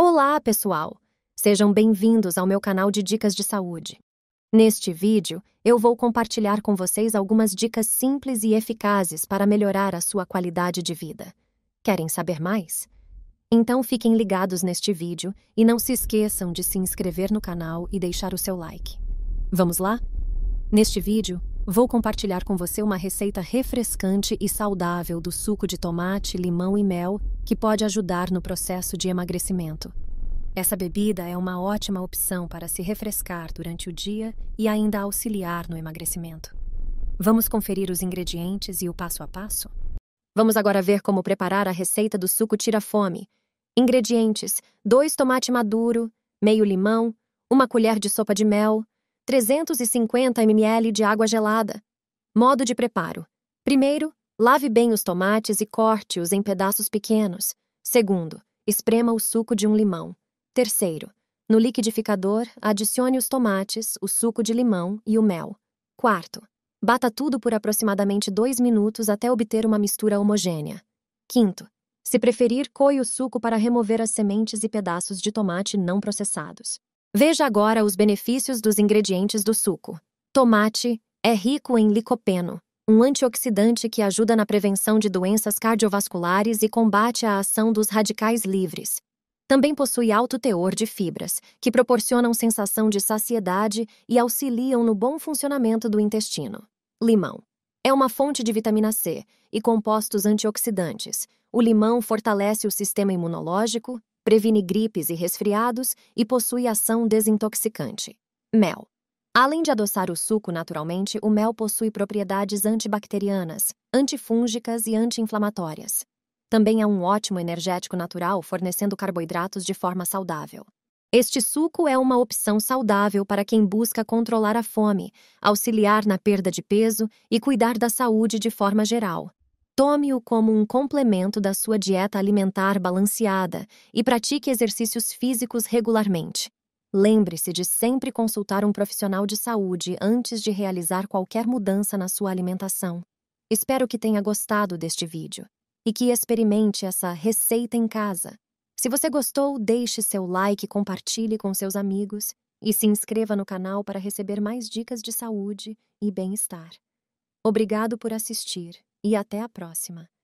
Olá, pessoal! Sejam bem-vindos ao meu canal de dicas de saúde. Neste vídeo, eu vou compartilhar com vocês algumas dicas simples e eficazes para melhorar a sua qualidade de vida. Querem saber mais? Então fiquem ligados neste vídeo e não se esqueçam de se inscrever no canal e deixar o seu like. Vamos lá? Neste vídeo, vou compartilhar com você uma receita refrescante e saudável do suco de tomate, limão e mel que pode ajudar no processo de emagrecimento. Essa bebida é uma ótima opção para se refrescar durante o dia e ainda auxiliar no emagrecimento. Vamos conferir os ingredientes e o passo a passo? Vamos agora ver como preparar a receita do suco tira-fome. Ingredientes: 2 tomate maduro, meio limão, uma colher de sopa de mel, 350 ml de água gelada. Modo de preparo: primeiro, lave bem os tomates e corte-os em pedaços pequenos. Segundo, esprema o suco de um limão. Terceiro, no liquidificador, adicione os tomates, o suco de limão e o mel. Quarto, bata tudo por aproximadamente 2 minutos até obter uma mistura homogênea. Quinto, se preferir, coe o suco para remover as sementes e pedaços de tomate não processados. Veja agora os benefícios dos ingredientes do suco. Tomate é rico em licopeno, um antioxidante que ajuda na prevenção de doenças cardiovasculares e combate a ação dos radicais livres. Também possui alto teor de fibras, que proporcionam sensação de saciedade e auxiliam no bom funcionamento do intestino. Limão. É uma fonte de vitamina C e compostos antioxidantes. O limão fortalece o sistema imunológico previne gripes e resfriados e possui ação desintoxicante. Mel. Além de adoçar o suco naturalmente, o mel possui propriedades antibacterianas, antifúngicas e anti-inflamatórias. Também é um ótimo energético natural, fornecendo carboidratos de forma saudável. Este suco é uma opção saudável para quem busca controlar a fome, auxiliar na perda de peso e cuidar da saúde de forma geral. Tome-o como um complemento da sua dieta alimentar balanceada e pratique exercícios físicos regularmente. Lembre-se de sempre consultar um profissional de saúde antes de realizar qualquer mudança na sua alimentação. Espero que tenha gostado deste vídeo e que experimente essa receita em casa. Se você gostou, deixe seu like, compartilhe com seus amigos e se inscreva no canal para receber mais dicas de saúde e bem-estar. Obrigado por assistir e até a próxima.